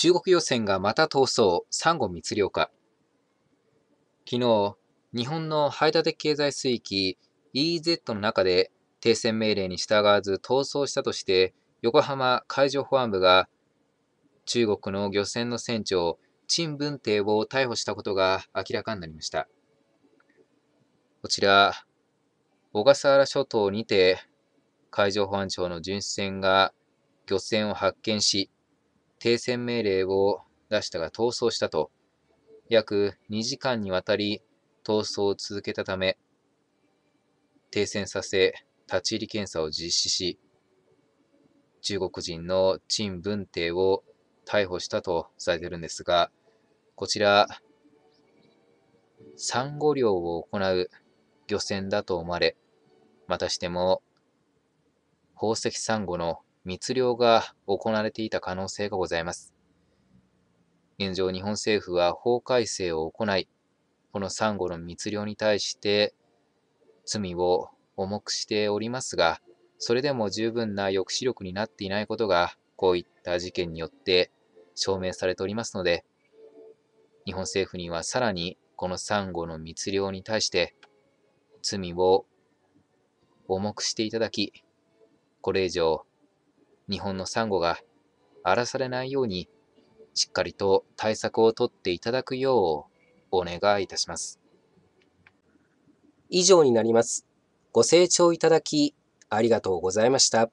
中国漁船がまた逃走、サンゴ密漁か。昨日、日本の排他的経済水域 EEZ の中で停戦命令に従わず逃走したとして、横浜海上保安部が中国の漁船の船長、陳文帝を逮捕したことが明らかになりました。こちら、小笠原諸島にて海上保安庁の巡視船が漁船を発見し、停戦命令を出したが逃走したと、約2時間にわたり逃走を続けたため、停戦させ、立ち入り検査を実施し、中国人の陳文帝を逮捕したとされているんですが、こちら、サンゴ漁を行う漁船だと思われ、またしても宝石サンゴの密漁が行われていた可能性がございます。現状、日本政府は法改正を行い、このサンゴの密漁に対して罪を重くしておりますが、それでも十分な抑止力になっていないことが、こういった事件によって証明されておりますので、日本政府にはさらにこのサンゴの密漁に対して罪を重くしていただき、これ以上日本のサンゴが荒らされないように、しっかりと対策をとっていただくようお願いいたします。以上になります。ご清聴いただき、ありがとうございました。